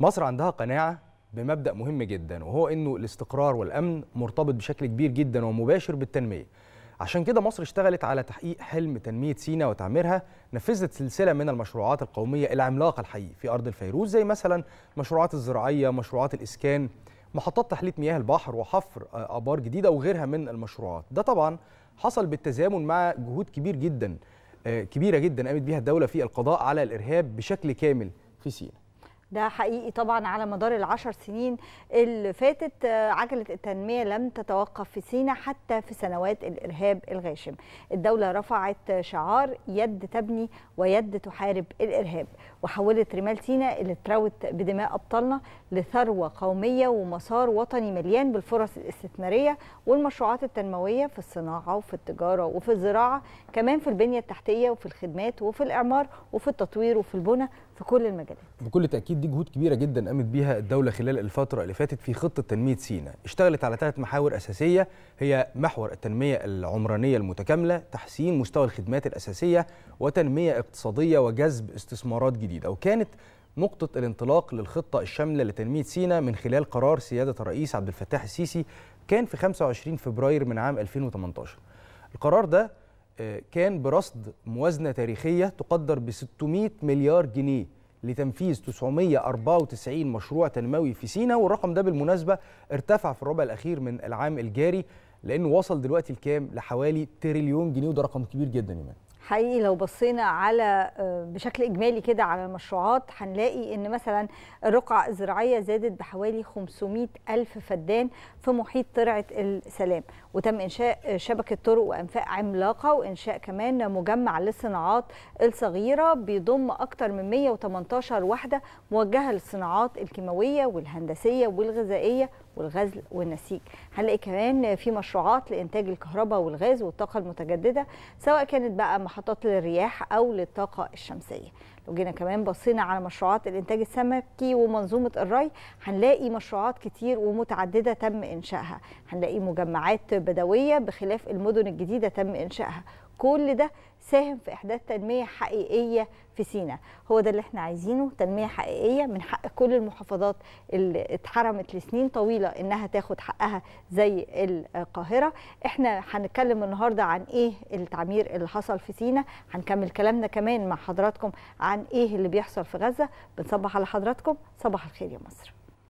مصر عندها قناعه بمبدا مهم جدا وهو انه الاستقرار والامن مرتبط بشكل كبير جدا ومباشر بالتنميه عشان كده مصر اشتغلت على تحقيق حلم تنميه سينا وتعميرها نفذت سلسله من المشروعات القوميه العملاقه الحقيقي في ارض الفيروز زي مثلا مشروعات الزراعيه مشروعات الاسكان محطات تحلية مياه البحر وحفر آه، ابار جديده وغيرها من المشروعات ده طبعا حصل بالتزامن مع جهود كبير جدا آه، كبيره جدا قامت بها الدوله في القضاء على الارهاب بشكل كامل في سيناء ده حقيقي طبعا على مدار العشر سنين اللي فاتت آه، عجلة التنمية لم تتوقف في سينا حتى في سنوات الإرهاب الغاشم الدولة رفعت شعار يد تبني ويد تحارب الإرهاب وحولت رمال سينا اللي تروت بدماء أبطالنا لثروة قومية ومسار وطني مليان بالفرص الاستثمارية والمشروعات التنموية في الصناعة وفي التجارة وفي الزراعة كمان في البنية التحتية وفي الخدمات وفي الإعمار وفي التطوير وفي البنى في كل المجالات بكل تأكيد اكيد دي جهود كبيره جدا قامت بيها الدوله خلال الفتره اللي فاتت في خطه تنميه سينا اشتغلت على ثلاث محاور اساسيه هي محور التنميه العمرانيه المتكامله تحسين مستوى الخدمات الاساسيه وتنميه اقتصاديه وجذب استثمارات جديده وكانت نقطة الانطلاق للخطة الشاملة لتنمية سينا من خلال قرار سيادة الرئيس عبد الفتاح السيسي كان في 25 فبراير من عام 2018 القرار ده آه، كان برصد موازنة تاريخية تقدر ب 600 مليار جنيه لتنفيذ 994 مشروع تنموي في سيناء والرقم ده بالمناسبة ارتفع في الربع الأخير من العام الجاري لانه وصل دلوقتي لكام لحوالي تريليون جنيه وده رقم كبير جدا يا حقيقي لو بصينا على آه، بشكل اجمالي كده على المشروعات هنلاقي ان مثلا الرقعه الزراعيه زادت بحوالي 500 الف فدان في محيط ترعه السلام وتم انشاء شبكه طرق وانفاق عملاقه وانشاء كمان مجمع للصناعات الصغيره بيضم اكثر من 118 وحده موجهه للصناعات الكيماويه والهندسيه والغذائيه والغزل والنسيج هنلاقي كمان في مشروعات لإنتاج الكهرباء والغاز والطاقة المتجددة سواء كانت بقى محطات للرياح أو للطاقة الشمسية لو جينا كمان بصينا على مشروعات الإنتاج السمكي ومنظومة الري هنلاقي مشروعات كتير ومتعددة تم إنشائها هنلاقي مجمعات بدوية بخلاف المدن الجديدة تم إنشائها كل ده ساهم في احداث تنميه حقيقيه في سينا هو ده اللي احنا عايزينه تنميه حقيقيه من حق كل المحافظات اللي اتحرمت لسنين طويله انها تاخد حقها زي القاهره احنا هنتكلم النهارده عن ايه التعمير اللي حصل في سينا هنكمل كلامنا كمان مع حضراتكم عن ايه اللي بيحصل في غزه بنصبح على حضراتكم صباح الخير يا مصر